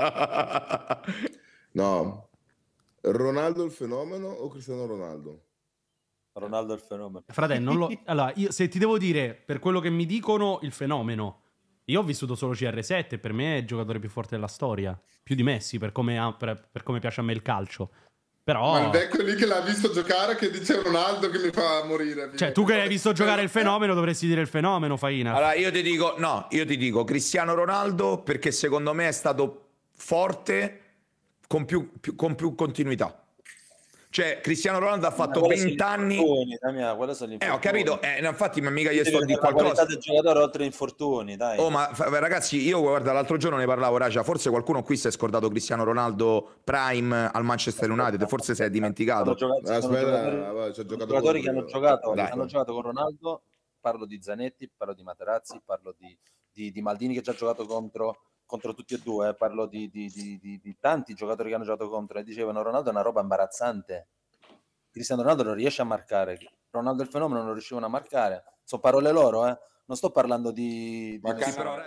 no, Ronaldo il fenomeno o Cristiano Ronaldo? Ronaldo il fenomeno. Eh, frate, lo... allora, io, se ti devo dire, per quello che mi dicono, il fenomeno. Io ho vissuto solo CR7, per me è il giocatore più forte della storia. Più di Messi, per come, per, per come piace a me il calcio. Però... Ma il vecchio lì che l'ha visto giocare che dice Ronaldo che mi fa morire. Cioè, tu che hai visto giocare il fenomeno dovresti dire il fenomeno, Faina. Allora, io ti dico, no, io ti dico Cristiano Ronaldo perché secondo me è stato forte con più, più, con più continuità. Cioè, Cristiano Ronaldo ha fatto 20 anni. eh, ho capito, eh, infatti, ma mica gli sto di qualcosa. del giocatore oltre infortuni, dai. Oh, ma ragazzi, io guarda, l'altro giorno ne parlavo, Raja. Forse qualcuno qui si è scordato Cristiano Ronaldo Prime al Manchester United, forse si è dimenticato. Giocato, ah, Aspetta, giocatori, ah, giocatori che hanno giocato, hanno giocato con Ronaldo. Parlo di Zanetti, parlo di Materazzi, parlo di, di, di Maldini che ci ha giocato contro contro tutti e due, eh, parlo di, di, di, di, tanti giocatori che hanno giocato contro e dicevano Ronaldo è una roba imbarazzante. Cristiano Ronaldo non riesce a marcare, Ronaldo il fenomeno non riuscivano a marcare. Sono parole loro, eh. Non sto parlando di... Ma di... Però,